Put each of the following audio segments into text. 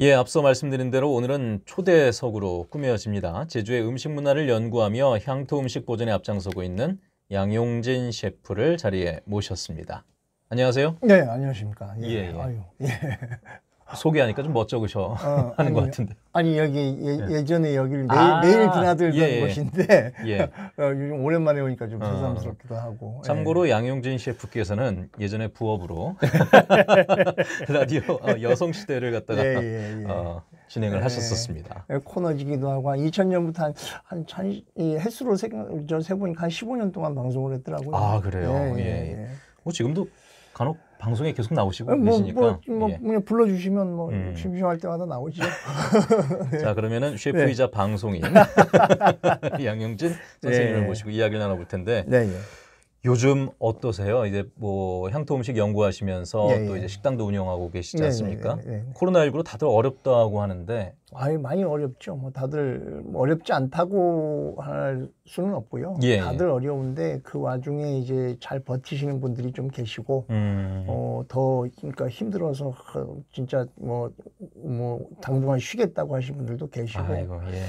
예, 앞서 말씀드린 대로 오늘은 초대석으로 꾸며집니다. 제주의 음식 문화를 연구하며 향토 음식 보존에 앞장서고 있는 양용진 셰프를 자리에 모셨습니다. 안녕하세요. 네, 안녕하십니까. 예, 예. 예. 아유, 예. 소개하니까 좀 멋쩍으셔 어, 하는 아니, 것 같은데. 아니 여기 예, 예. 전에 여기를 아, 매일, 아, 매일 드나들던 예, 예. 곳인데 예. 어, 요즘 오랜만에 오니까 좀 어. 새삼스럽기도 하고. 예. 참고로 양용진 셰프께서는 예전에 부업으로 라디오 어, 여성 시대를 갖다가 어, 진행을 하셨었습니다. 코너지기도 하고 한 2000년부터 한, 한, 한 이, 횟수로 세, 저 세보니까 한 15년 동안 방송을 했더라고요. 아 그래요. 예. 뭐 지금도 간혹 방송에 계속 나오시고 뭐, 뭐 계시니까 뭐, 뭐 예. 불러주시면 뭐 음. 심심할 때마다 나오죠. 시 네. 자 그러면은 셰프이자 네. 방송인 양영진 네. 선생님을 네. 모시고 이야기를 나눠볼 텐데 네, 예. 요즘 어떠세요? 이제 뭐 향토 음식 연구하시면서 예, 또 예. 이제 식당도 운영하고 계시지 네, 않습니까? 코로나19로 다들 어렵다고 하는데 아이 많이 어렵죠. 뭐 다들 어렵지 않다고 할 수는 없고요. 예, 예. 다들 어려운데 그 와중에 이제 잘 버티시는 분들이 좀 계시고 음. 어더 그러니까 힘들어서 그 진짜 뭐뭐 뭐 당분간 쉬겠다고 하신 분들도 계시고 아이고, 예.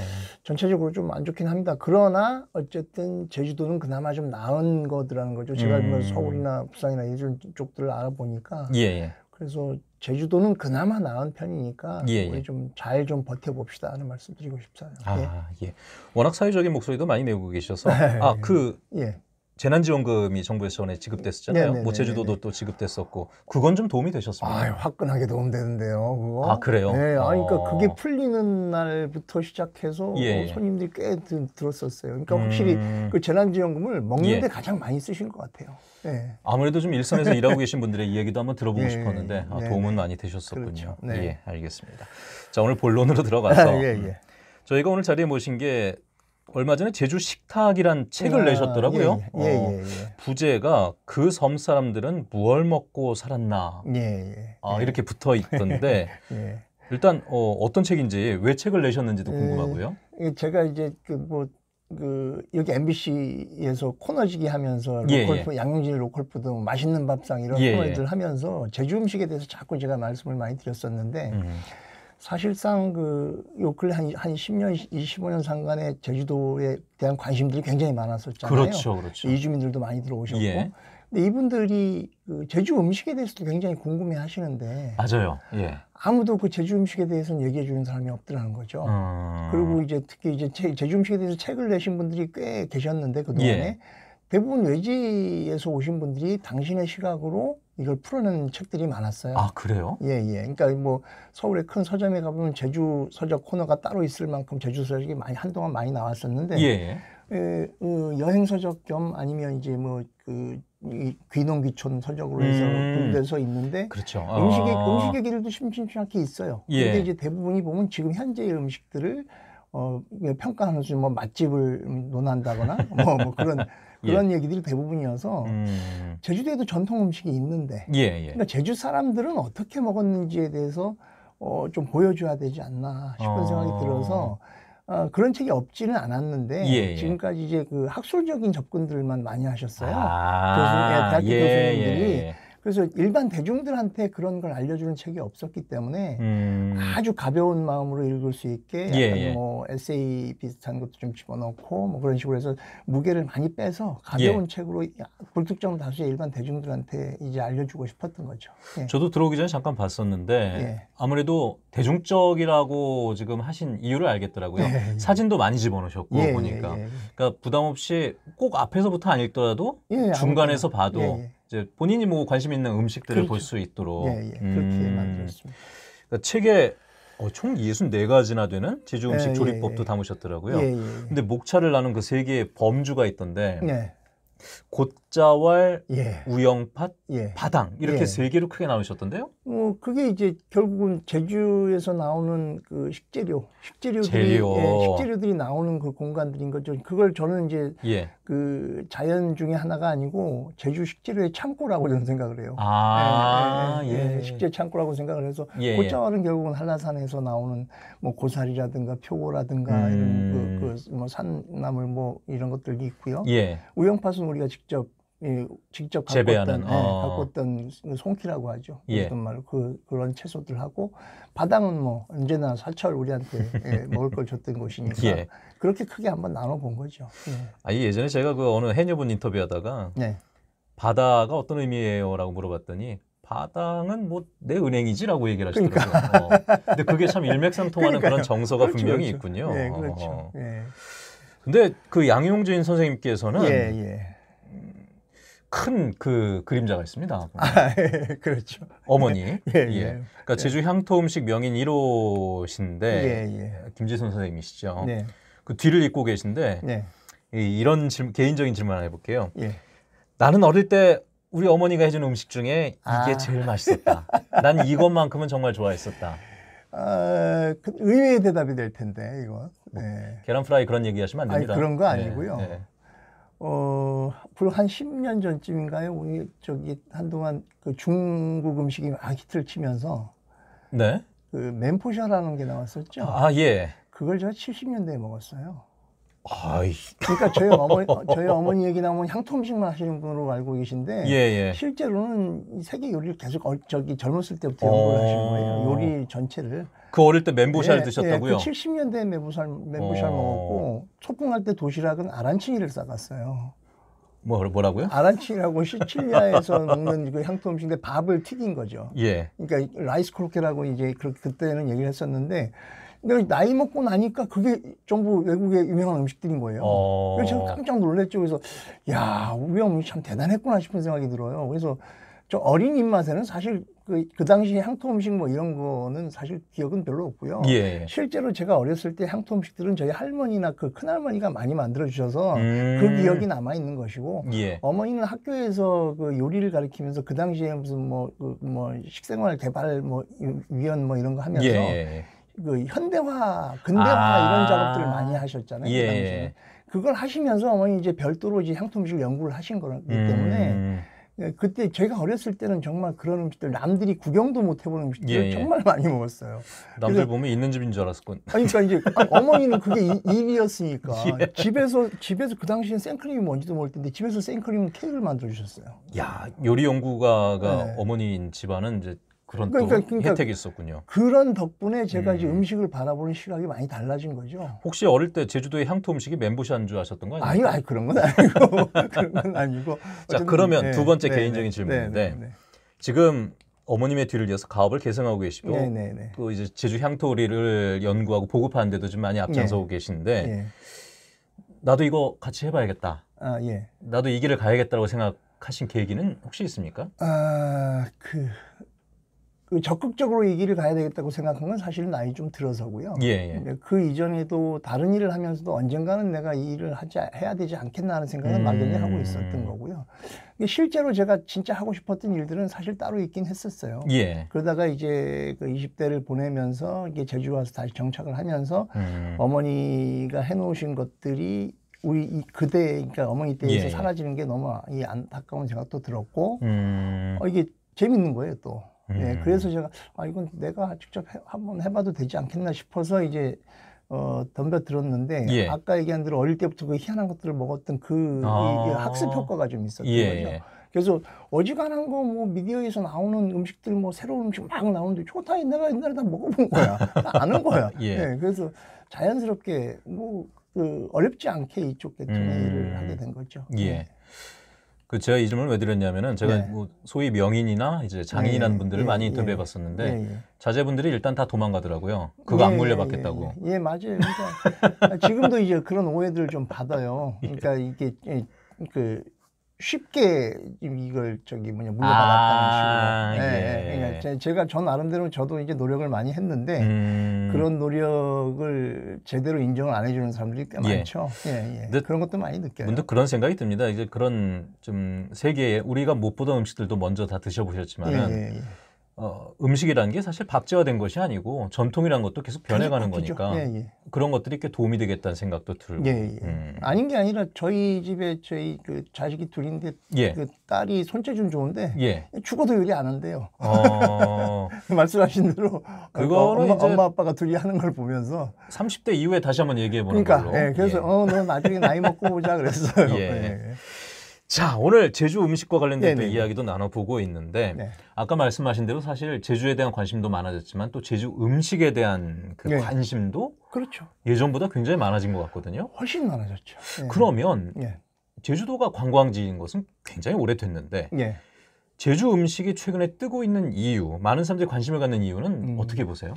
전체적으로 좀 안 좋긴 합니다. 그러나 어쨌든 제주도는 그나마 좀 나은 거더라는 거죠. 제가 음. 뭐 서울이나 부산이나 이런 쪽들을 알아보니까 예. 예. 그래서 제주도는 그나마 나은 편이니까 예, 우리 예. 좀 잘좀 좀 버텨봅시다 하는 말씀 드리고 싶어요. 아, 예. 예. 워낙 사회적인 목소리도 많이 내고 계셔서 네. 아, 그 예. 재난지원금이 정부에서 전에 지급됐었잖아요. 네네네네. 네, 네, 모체주도도 네, 또 지급됐었고 그건 좀 도움이 되셨습니까? 아, 유 화끈하게 도움되는데요. 그거. 아 그래요? 네, 아, 그러니까 어... 그게 풀리는 날부터 시작해서 예. 예. 손님들이 꽤 드, 들었었어요. 그러니까 확실히 음. 그 재난지원금을 먹는데 예. 가장 많이 쓰신 것 같아요. 네. 아무래도 좀 일선에서 일하고 계신 분들의 이야기도 한번 들어보고 네. 싶었는데 아, 도움은 많이 되셨었군요. 그렇죠. 네. 예, 알겠습니다. 자 오늘 본론으로 들어가서 예, 예, 저희가 오늘 자리에 모신 게 얼마 전에 제주 식탁이란 책을 아, 내셨더라고요. 예, 예, 어, 예, 예, 예. 부제가 그 섬 사람들은 무얼 먹고 살았나. 예, 아, 이렇게 붙어 있던데 일단 어, 어떤 책인지 왜 책을 내셨는지도 궁금하고요. 제가 이제 그 뭐 그 여기 MBC에서 코너지기 하면서 로컬푸 예, 예. 양용진 로컬푸드 맛있는 밥상 이런 코너들 하면서 제주 음식에 대해서 자꾸 제가 말씀을 많이 드렸었는데 음. 사실상 그 요클 한, 한 10년, 25년 상간에 제주도에 대한 관심들이 굉장히 많았었잖아요. 그렇죠, 그렇죠. 이주민들도 많이 들어오셨고. 예. 근데 이분들이 그 제주 음식에 대해서도 굉장히 궁금해 하시는데. 맞아요. 예. 아무도 그 제주 음식에 대해서는 얘기해 주는 사람이 없더라는 거죠. 음... 그리고 이제 특히 이제 제주 음식에 대해서 책을 내신 분들이 꽤 계셨는데 그동안에 예. 대부분 외지에서 오신 분들이 당신의 시각으로 이걸 풀어낸 책들이 많았어요. 아 그래요? 예예. 예. 그러니까 뭐 서울의 큰 서점에 가보면 제주 서적 코너가 따로 있을 만큼 제주 서적이 많이 한동안 많이 나왔었는데 예. 에, 예, 어, 그 여행 서적 겸 아니면 이제 뭐 그 귀농귀촌 서적으로 해서 분돼서 음. 있는데 그렇죠. 음식의 아. 음식의 길도 심심치 않게 있어요. 예. 근데 이제 대부분이 보면 지금 현재의 음식들을 어, 평가하는 수준, 뭐 맛집을 논한다거나 뭐, 뭐 그런 예. 그런 예. 얘기들이 대부분이어서 음. 제주도에도 전통 음식이 있는데 예, 예. 그러니까 제주 사람들은 어떻게 먹었는지에 대해서 어, 좀 보여줘야 되지 않나 싶은 어. 생각이 들어서 어, 그런 책이 없지는 않았는데 예, 예. 지금까지 이제 그 학술적인 접근들만 많이 하셨어요. 아~ 교수, 대학교 예, 교수님들이 예, 예. 그래서 일반 대중들한테 그런 걸 알려주는 책이 없었기 때문에 음. 아주 가벼운 마음으로 읽을 수 있게 예, 약간 예, 뭐 에세이 비슷한 것도 좀 집어넣고 뭐 그런 식으로 해서 무게를 많이 빼서 가벼운 예. 책으로 불특정 다수의 일반 대중들한테 이제 알려주고 싶었던 거죠. 예. 저도 들어오기 전에 잠깐 봤었는데 예. 아무래도 대중적이라고 지금 하신 이유를 알겠더라고요. 사진도 많이 집어넣으셨고 보니까 그러니까 부담 없이 꼭 앞에서부터 안 읽더라도 중간에서 봐도. 이제 본인이 뭐 관심 있는 음식들을 그렇죠. 볼수 있도록 예, 예. 그렇게 음. 만들었습니다. 그러니까 책에 어, 총 64가지나 되는 제주 음식 예, 예, 조리법도 예. 담으셨더라고요. 예, 근데 목차를 나눈 그세 개의 범주가 있던데 네. 곧 갑자왈 예. 우영팥, 예. 바당 이렇게 예. 세 개로 크게 나누셨던데요? 뭐 어, 그게 이제 결국은 제주에서 나오는 그 식재료, 식재료들이 예, 식재료들이 나오는 그 공간들인 거죠. 그걸 저는 이제 예. 그 자연 중에 하나가 아니고 제주 식재료의 창고라고 저는 생각을 해요. 아, 예, 예 식재 창고라고 생각을 해서 고자월은 결국은 한라산에서 나오는 뭐 고사리라든가 표고라든가 그, 음. 이런 그뭐 그 뭐 산나물 뭐 이런 것들이 있고요. 우영팥은 우리가 직접 직접 갖고 재배하는, 있던, 예, 어. 갖고 있던 송키라고 하죠. 어떤 예. 말 그, 그런 채소들하고 바닥은 뭐 언제나 사철 우리한테 예, 먹을 걸 줬던 곳이니까 예. 그렇게 크게 한번 나눠본 거죠. 예. 아니 예전에 제가 그 어느 해녀분 인터뷰하다가 네. 바다가 어떤 의미예요라고 물어봤더니 바당은 뭐내 은행이지라고 얘기를 그러니까. 하시더라고요. 그러니까. 어. 근데 그게 참 일맥상통하는 그런 정서가 그렇죠, 분명히 그렇죠. 있군요. 네, 그렇죠. 예, 그렇죠. 어. 근데 그 양용진 선생님께서는 예, 예. 큰그 그림자가 있습니다. 아, 예, 그렇죠. 어머니. 예, 예. 예. 그러니까 예. 제주 향토 음식 명인 1호신데 예, 김지선 선생님이시죠. 네. 그 뒤를 잇고 계신데 네. 이, 런 질, 개인적인 질문 하나 해볼게요. 나는 어릴 때 우리 어머니가 해주는 음식 중에 이게 아. 제일 맛있었다. 난 이것만큼은 정말 좋아했었다. 아, 그 의외의 대답이 될 텐데 이거. 뭐, 네. 계란 프라이 그런 얘기 하시면 안 됩니다. 아니, 그런 거 네. 아니고요. 네, 네. 어, 불과 한 10년 전쯤인가요? 우리 저기 한동안 그 중국 음식이 막 히트를 치면서 네. 그 멘포샤라는 게 나왔었죠. 아, 예. 그걸 제가 70년대에 먹었어요. 아이. 그러니까 저희 어머니 저희 어머니 얘기 나오면 향토 음식만 하시는 분으로 알고 계신데 예, 예. 실제로는 세계 요리를 계속 어, 저기 젊었을 때부터 연구를 어. 하시는 거예요. 요리 전체를. 그 어릴 때 멘보살 예, 예, 드셨다고요? 예, 그 70년대 멘보살 멘보살 어... 먹었고 초풍할 때 도시락은 아란치니를 싸갔어요. 뭐, 뭐라고요? 아란치라고 시칠리아에서 먹는 그 향토 음식인데 밥을 튀긴 거죠. 예. 그러니까 라이스 크로케라고 이제 그, 그때는 얘기를 했었는데 근데 나이 먹고 나니까 그게 전부 외국의 유명한 음식들인 거예요. 어. 그래서 제가 깜짝 놀랐죠. 그래서 야 우리 어머니 참 대단했구나 싶은 생각이 들어요. 그래서 저 어린 입맛에는 사실 그, 그 당시 향토 음식 뭐 이런 거는 사실 기억은 별로 없고요. 예. 실제로 제가 어렸을 때 향토 음식들은 저희 할머니나 그 큰할머니가 많이 만들어 주셔서 음. 그 기억이 남아 있는 것이고 예. 어머니는 학교에서 그 요리를 가르치면서 그 당시에 무슨 뭐뭐 그뭐 식생활 개발 뭐 위원 뭐 이런 거 하면서 예. 예, 예. 그 현대화, 근대화 아~ 이런 작업들을 많이 하셨잖아요. 그 예. 그 당시에. 그걸 하시면서 어머니 이제 별도로 이제 향토 음식을 연구를 하신 거기 음. 때문에 음. 그때 제가 어렸을 때는 정말 그런 음식들 남들이 구경도 못 해보는 음식들 예, 예, 정말 많이 먹었어요. 남들 그래서, 보면 있는 집인 줄 알았군. 아니, 그러니까 이제 어머니는 그게 이, 입이었으니까 예. 집에서 집에서 그 당시엔 생크림이 뭔지도 모를 텐데 집에서 생크림 케이크를 만들어 주셨어요. 야 요리 연구가가 네. 어머니 집안은 이제 그런 그러니까, 그러니까 혜택이 있었군요. 그런 덕분에 제가 음. 이제 음식을 바라보는 시각이 많이 달라진 거죠. 혹시 어릴 때 제주도의 향토 음식이 멘보시 안주 하셨던 거 아니에요? 아니, 아니 그런 건 아니고 그런 건 아니고. 자 그러면 네, 두 번째 네, 개인적인 네, 질문인데 네, 네, 네. 지금 어머님의 뒤를 이어서 가업을 계승하고 계시고 또 이제 제주 향토리를 연구하고 보급하는 데도 좀 많이 앞장서고 계신데 나도 이거 같이 해봐야겠다. 아 예. 나도 이 길을 가야겠다고 생각하신 계기는 혹시 있습니까? 아그 그러니까 적극적으로 이 길을 가야 되겠다고 생각한 건 사실 나이 좀 들어서고요. 예, 예. 그 이전에도 다른 일을 하면서도 언젠가는 내가 이 일을 하지 해야 되지 않겠나 하는 생각을 음. 막연히 하고 있었던 거고요. 실제로 제가 진짜 하고 싶었던 일들은 사실 따로 있긴 했었어요. 예. 그러다가 이제 그 20대를 보내면서 이게 제주 와서 다시 정착을 하면서 음. 어머니가 해놓으신 것들이 우리 이 그대 그러니까 어머니 때에서 예, 예. 사라지는 게 너무 이 안타까운 생각도 들었고 음. 어, 이게 재밌는 거예요 또. 예. 예, 그래서 제가 아 이건 내가 직접 해, 한번 해봐도 되지 않겠나 싶어서 이제 어, 덤벼 들었는데 예. 아까 얘기한 대로 어릴 때부터 그 희한한 것들을 먹었던 그 아~ 학습 효과가 좀 있었던 예. 거죠. 그래서 어지간한 거 뭐 미디어에서 나오는 음식들 뭐 새로운 음식 막 나오는데 저거 다 내가 옛날에 다 먹어본 거야. 아는 거야. 예. 네, 그래서 자연스럽게 뭐 그 어렵지 않게 이쪽 계통의 음... 일을 하게 된 거죠. 예. 네. 그 제가 이질을왜 드렸냐면은 제가 예. 뭐 소위 명인이나 이제 장인이라는 예, 예 분들을 예, 많이 인터뷰해 예. 봤었는데 예, 자제분들이 일단 다 도망가더라고요. 그거 안 물려받겠다고. 예, 맞아요. 그러니까 아, 지금도 이제 그런 오해들을 좀 받아요. 그러니까 이게 그 쉽게 이걸 저기 뭐냐 물려받았다는 아, 식으로. 예, 예. 예. 그러니까 제가 전 나름대로 저도 이제 노력을 많이 했는데 음. 그런 노력을 제대로 인정을 안 해주는 사람들이 꽤 예. 많죠. 예, 예. 그런 것도 많이 느껴요. 문득 그런 생각이 듭니다. 이제 그런 좀 세계에 우리가 못 보던 음식들도 먼저 다 드셔보셨지만은. 예, 예, 어, 음식이라는 게 사실 박제화된 것이 아니고 전통이라는 것도 계속 변해가는 바뀌죠. 거니까 예, 예. 그런 것들이 꽤 도움이 되겠다는 생각도 들고 예, 예. 음. 아닌 게 아니라 저희 집에 저희 그 자식이 둘인데 예. 그 딸이 손재주는 좋은데 예. 죽어도 요리 안 한대요. 어... 말씀하신 대로 그거는 엄마, 엄마, 아빠가 둘이 하는 걸 보면서 30대 이후에 다시 한번 얘기해 보는 그러니까, 걸로. 그래서 어, 너 나중에 나이 먹고 보자 그랬어요. 예. 자, 오늘 제주 음식과 관련된 또 이야기도 나눠보고 있는데 네. 아까 말씀하신 대로 사실 제주에 대한 관심도 많아졌지만 또 제주 음식에 대한 그 네. 관심도 그렇죠. 예전보다 굉장히 많아진 것 같거든요. 훨씬 많아졌죠. 네. 그러면 네. 제주도가 관광지인 것은 굉장히 오래됐는데 네. 제주 음식이 최근에 뜨고 있는 이유, 많은 사람들이 관심을 갖는 이유는 음. 어떻게 보세요?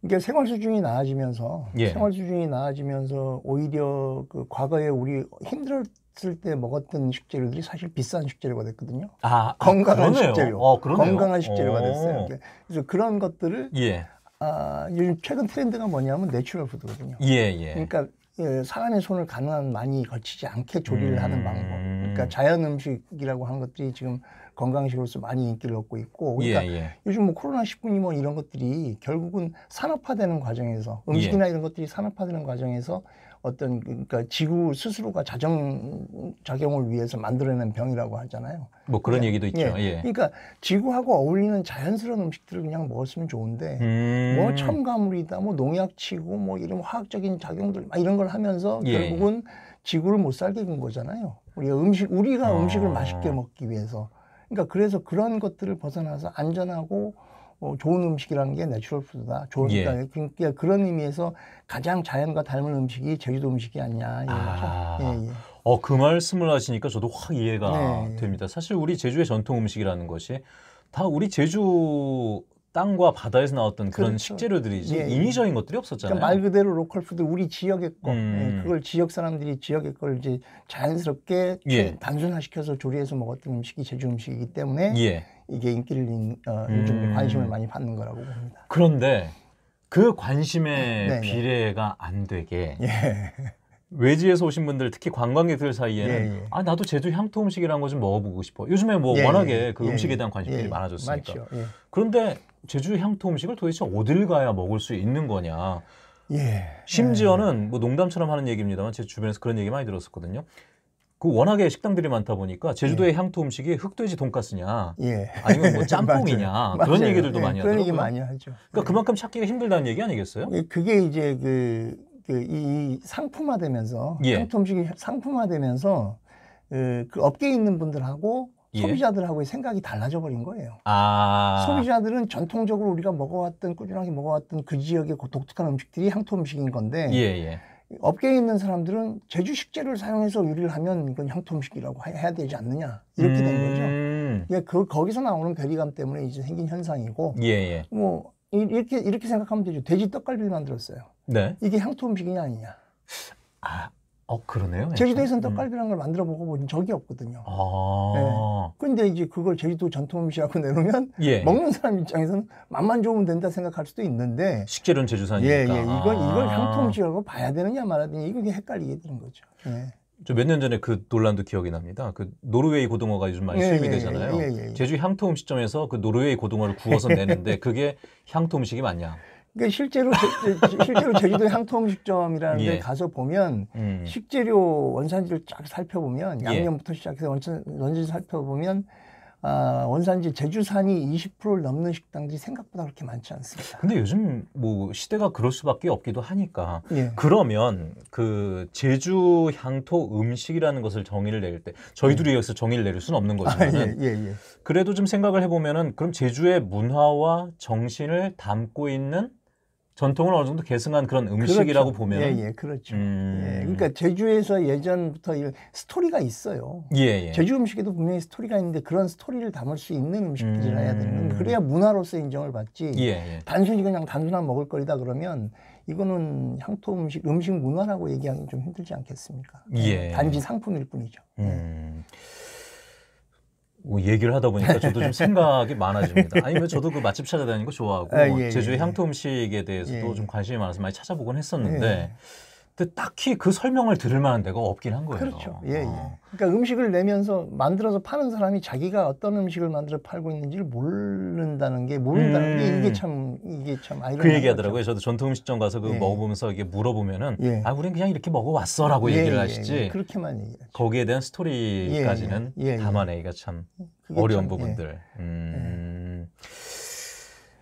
그러니까 생활 수준이 나아지면서 예. 생활 수준이 나아지면서 오히려 그 과거에 우리 힘들었을 때 먹었던 식재료들이 사실 비싼 식재료가 됐거든요. 아, 건강한 아, 식재료, 아, 건강한 어, 식재료가 어. 됐어요. 그래서 그런 것들을 예. 아, 요즘 최근 트렌드가 뭐냐면 내추럴 푸드거든요. 예, 예. 그러니까 예, 사람의 손을 가능한 많이 거치지 않게 조리를 음... 하는 방법. 그러니까 자연 음식이라고 하는 것들이 지금 건강식으로서 많이 인기를 얻고 있고 그러니까 예, 예. 요즘 뭐 코로나 19니 뭐 이런 것들이 결국은 산업화되는 과정에서 예. 음식이나 이런 것들이 산업화되는 과정에서 어떤 그, 그러니까 지구 스스로가 자정 작용을 위해서 만들어낸 병이라고 하잖아요. 뭐 그런 그러니까, 얘기도 있죠. 예. 예. 그러니까 지구하고 어울리는 자연스러운 음식들을 그냥 먹었으면 좋은데 음... 뭐 첨가물이다, 뭐 농약치고 뭐 이런 화학적인 작용들 막 이런 걸 하면서 예. 결국은 지구를 못 살게 된 거잖아요. 우리가 음식 우리가 어... 음식을 아. 맛있게 먹기 위해서 그러니까 그래서 그런 것들을 벗어나서 안전하고 어, 좋은 음식이라는 게 내추럴 푸드다. 좋은 예. 그러니까 그런 의미에서 가장 자연과 닮은 음식이 제주도 음식이 아니냐. 아. 예, 예. 어, 그 말씀을 하시니까 저도 확 이해가 네, 됩니다. 사실 우리 제주의 전통 음식이라는 것이 다 우리 제주 땅과 바다에서 나왔던 그런 그렇죠. 식재료들이지 예, 인위적인 예. 것들이 없었잖아요. 그러니까 말 그대로 로컬 푸드 우리 지역의 거 음. 예, 그걸 지역 사람들이 지역의 걸 이제 자연스럽게 예. 단순화시켜서 조리해서 먹었던 음식이 제주 음식이기 때문에 예. 이게 인기를 인, 어, 음. 요즘 음. 관심을 많이 받는 거라고 봅니다. 그런데 그 관심의 네, 네, 비례가 안 되게 예. 외지에서 오신 분들 특히 관광객들 사이에는 예, 예. 아 나도 제주 향토 음식이라는 거 좀 먹어보고 싶어. 요즘에 뭐 예, 워낙에 그 음식에 대한 관심들이 많아졌으니까. 맞 그런데 제주 향토 음식을 도대체 어딜 가야 먹을 수 있는 거냐. 예. 심지어는 뭐 농담처럼 하는 얘기입니다만 제 주변에서 그런 얘기 많이 들었었거든요. 그 워낙에 식당들이 많다 보니까 제주도의 예. 향토 음식이 흑돼지 돈까스냐 예. 아니면 뭐 짬뽕이냐 맞아요. 그런 맞아요. 얘기들도 예. 많이 그런 하더라고요. 얘기 많이 하죠. 그러니까 예. 그만큼 찾기가 힘들다는 얘기 아니겠어요? 예, 그게 이제 그, 그이이 상품화되면서 예. 향토 음식이 상품화되면서 그, 그 업계에 있는 분들하고 예. 소비자들하고의 생각이 달라져 버린 거예요. 아. 소비자들은 전통적으로 우리가 먹어왔던 꾸준하게 먹어왔던 그 지역의 그 독특한 음식들이 향토 음식인 건데 예, 예. 업계에 있는 사람들은 제주 식재를 사용해서 요리를 하면 이건 향토 음식이라고 해야 되지 않느냐 이렇게 된 거죠. 예, 그 거기서 나오는 괴리감 때문에 이제 생긴 현상이고 예, 예. 뭐 이렇게 이렇게 생각하면 되죠. 돼지 떡갈비를 만들었어요. 네. 이게 향토 음식이냐 아니냐. 아, 어, 그러네요. 제주도에서는 떡갈비라는 걸 만들어 먹어본 적이 없거든요. 아. 네. 근데 이제 그걸 제주도 전통 음식이라고 내놓으면 예. 먹는 사람 입장에서는 맛만 좋으면 된다 생각할 수도 있는데 식재료는 제주산이니까. 예, 예. 이건 이걸 아. 향토 음식이라고 봐야 되느냐 말아야 되느냐 이게 헷갈리게 되는 거죠. 예. 저몇 년 전에 그 논란도 기억이 납니다. 그 노르웨이 고등어가 요즘 많이 예, 수입이 예, 예, 되잖아요. 제주 향토 음식점에서 그 노르웨이 고등어를 구워서 내는데 그게 향토 음식이 맞냐? 그러니까 실제로 제, 실제로 제주도 향토음식점이라는 데 예. 가서 보면 음. 식재료 원산지를 쫙 살펴보면 예. 양념부터 시작해서 원산 원산지 살펴보면 아, 원산지 제주산이 20%를 넘는 식당들이 생각보다 그렇게 많지 않습니다. 근데 요즘 뭐 시대가 그럴 수밖에 없기도 하니까 예. 그러면 그 제주 향토 음식이라는 것을 정의를 내릴 때 저희들이 음. 여기서 정의를 내릴 수는 없는 거지만 아, 예, 예, 그래도 좀 생각을 해보면은 그럼 제주의 문화와 정신을 담고 있는 전통을 어느 정도 계승한 그런 음식이라고 그렇죠. 보면 예예 예, 그렇죠. 음... 예, 그러니까 제주에서 예전부터 이 스토리가 있어요. 예예. 예. 제주 음식에도 분명히 스토리가 있는데 그런 스토리를 담을 수 있는 음식들이라야 되는 음. 그래야 문화로서 인정을 받지. 예예. 예. 단순히 그냥 단순한 먹을거리다 그러면 이거는 향토 음식 음식 문화라고 얘기하기 좀 힘들지 않겠습니까? 예. 단지 상품일 뿐이죠. 음... 예. 뭐 얘기를 하다 보니까 저도 좀 생각이 많아집니다. 아니면 저도 그 맛집 찾아다니는 거 좋아하고 아, 예, 제주의 예. 향토 음식에 대해서도 예. 좀 관심이 많아서 많이 찾아보곤 했었는데 예. 근데 딱히 그 설명을 들을 만한 데가 없긴 한 거예요. 그렇죠. 예, 예. 어. 그러니까 음식을 내면서 만들어서 파는 사람이 자기가 어떤 음식을 만들어 팔고 있는지를 모른다는 게 모른다는 음. 게 이게 음. 참 이게 참 아이러니. 그 얘기하더라고요. 저도 전통 음식점 가서 그 예. 먹어보면서 이게 물어보면은 예. 아우린 그냥 이렇게 먹어왔어라고 예, 얘기를 예, 예. 하시지. 그렇게만 얘기. 거기에 대한 스토리까지는 예, 담아내기가 참 어려운 참, 부분들. 음.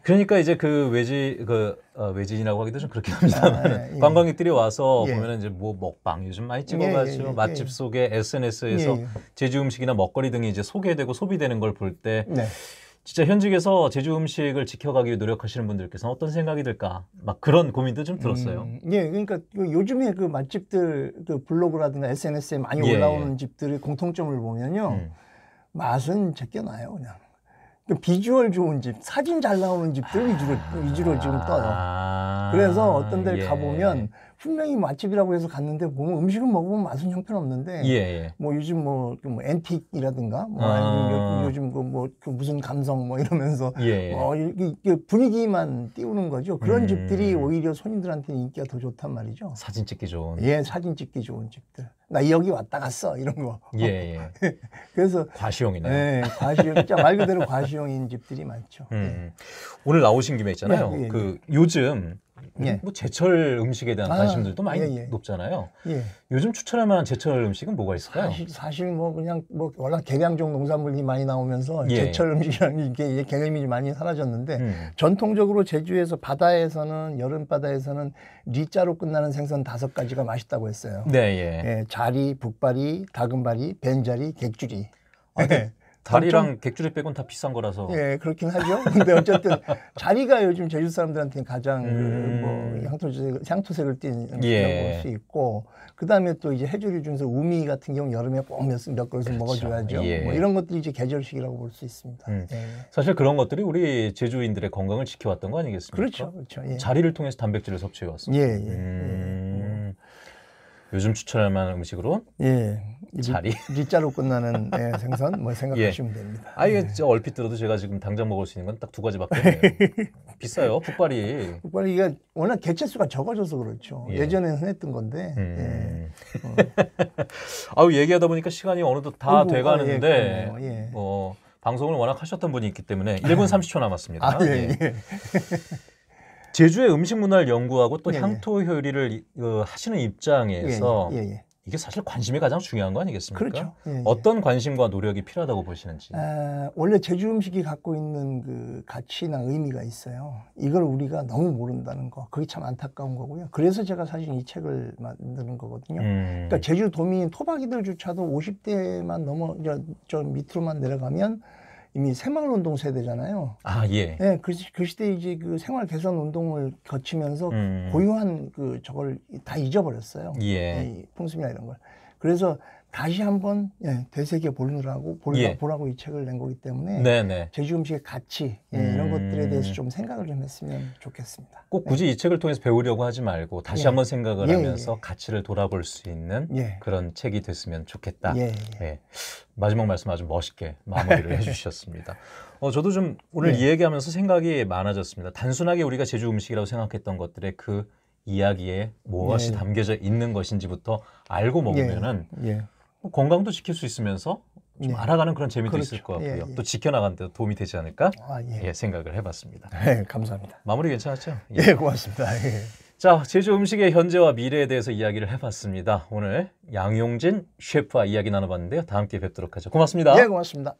그러니까 이제 그 외지 그 어, 외지인이라고 하기도 좀 그렇게 합니다만 아, 예. 관광객들이 와서 예. 보면은 이제 뭐 먹방 요즘 많이 찍어가지고 예, 예, 예 맛집 예. 속에 SNS에서 제주 음식이나 먹거리 등이 이제 소개되고 소비되는 걸 볼때 네. 진짜 현직에서 제주 음식을 지켜가기 위해 노력하시는 분들께서 어떤 생각이 들까 막 그런 고민도 좀 들었어요. 음, 예, 그러니까 요즘에 그 맛집들 그 블로그라든가 SNS에 많이 올라오는 집들의 공통점을 보면요, 음. 맛은 제껴놔요 그냥. 비주얼 좋은 집, 사진 잘 나오는 집들 위주로, 위주로 지금 떠요. 아, 그래서 어떤 데를 예. 가보면 분명히 맛집이라고 해서 갔는데 보면 뭐 음식은 먹으면 맛은 형편없는데 예, 예. 뭐 요즘 뭐, 뭐 앤틱이라든가 뭐 아. 요즘 그뭐 그 무슨 감성 뭐 이러면서 예, 예. 어, 이게 분위기만 띄우는 거죠. 그런 음. 집들이 오히려 손님들한테 인기가 더 좋단 말이죠. 사진 찍기 좋은. 예, 사진 찍기 좋은 집들. 나 여기 왔다 갔어 이런 거. 예. 예. 그래서 과시용이네요. 예, 과시용. 진짜 말 그대로 과시용인 집들이 많죠. 음. 예. 오늘 나오신 김에 있잖아요. 예, 그 요즘 예. 뭐 제철 음식에 대한 아, 관심들도 많이 예, 예. 높잖아요. 예. 요즘 추천할 만한 제철 음식은 뭐가 있을까요? 사실, 사실 뭐 그냥 뭐 원래 개량종 농산물이 많이 나오면서 예. 제철 음식이라는 게 이제 개념이 많이 사라졌는데 음. 전통적으로 제주에서 바다에서는 여름 바다에서는 리자로 끝나는 생선 다섯 가지가 맛있다고 했어요. 네, 예. 예 자리, 북발이, 다금발이, 벤자리, 객주리. 아, 네. 다리랑 객주리 빼곤 다 비싼 거라서. 예, 그렇긴 하죠. 근데 어쨌든 자리가 요즘 제주 사람들한테는 가장 그 음... 뭐 향토색, 향토색을 띤 예. 볼수 있고 그다음에 또 이제 해조류 중에서 우미 같은 경우 여름에 꼭몇몇 그릇 그렇죠. 먹어줘야죠. 예. 뭐 이런 것들이 이제 계절식이라고 볼 수 있습니다. 음. 예. 사실 그런 것들이 우리 제주인들의 건강을 지켜왔던 거 아니겠습니까? 그렇죠, 그렇죠. 예. 자리를 통해서 단백질을 섭취해 왔습니다. 예, 예. 예. 음... 예. 요즘 추천할 만한 음식으로 예 자리 밑자로 끝나는 예, 생선 뭐 예. 생각하시면 됩니다. 아 이게 예. 네. 얼핏 들어도 제가 지금 당장 먹을 수 있는 건 딱 두 가지밖에 없네요. 비싸요 풋발이. 풋발이가 워낙 개체수가 적어져서 그렇죠. 예. 전에 흔했던 건데. 음. 예. 어. 아 얘기하다 보니까 시간이 어느덧 다 어, 돼가는데 어, 예, 어, 방송을 워낙 하셨던 분이 있기 때문에 1분 30초 남았습니다. 아, 예. 예. 제주의 음식 문화를 연구하고 또 예, 예. 향토 효리를 어, 하시는 입장에서 예, 예. 이게 사실 관심이 가장 중요한 거 아니겠습니까? 그렇죠. 어떤 관심과 노력이 필요하다고 보시는지. 아, 원래 제주 음식이 갖고 있는 그 가치나 의미가 있어요. 이걸 우리가 너무 모른다는 거, 그게 참 안타까운 거고요. 그래서 제가 사실 이 책을 만드는 거거든요. 음. 그러니까 제주 도민 토박이들조차도 50대만 넘어 저, 저 밑으로만 내려가면 이미 새마을운동 세대잖아요. 아 예. 예, 그, 그 시대 이제 그 생활 개선 운동을 거치면서 음. 고유한 그 저걸 다 잊어버렸어요. 예. 풍습이나 이런 걸. 그래서 다시 한번 예, 되새겨 보느라고 보라, 예. 보라고 이 책을 낸 거기 때문에 네네. 제주 음식의 가치 예, 음... 이런 것들에 대해서 좀 생각을 좀 했으면 좋겠습니다. 꼭 네. 굳이 네. 이 책을 통해서 배우려고 하지 말고 다시 예. 한번 생각을 예, 하면서 예. 가치를 돌아볼 수 있는 그런 책이 됐으면 좋겠다. 예. 마지막 말씀 아주 멋있게 마무리를 해주셨습니다. 어, 저도 좀 오늘 이야기하면서 생각이 많아졌습니다. 단순하게 우리가 제주 음식이라고 생각했던 것들의 그 이야기에 무엇이 담겨져 있는 것인지부터 알고 먹으면은. 건강도 지킬 수 있으면서 좀 네. 알아가는 그런 재미도 그렇죠. 있을 것 예, 같고요. 예, 예. 또 지켜나가는 데 도움이 도 되지 않을까 아, 예. 예. 생각을 해봤습니다. 네, 감사합니다. 마무리 괜찮았죠? 예, 예. 고맙습니다. 자, 제주 음식의 현재와 미래에 대해서 이야기를 해봤습니다. 오늘 양용진 셰프와 이야기 나눠봤는데요. 다음 기회에 뵙도록 하죠. 고맙습니다. 예, 고맙습니다.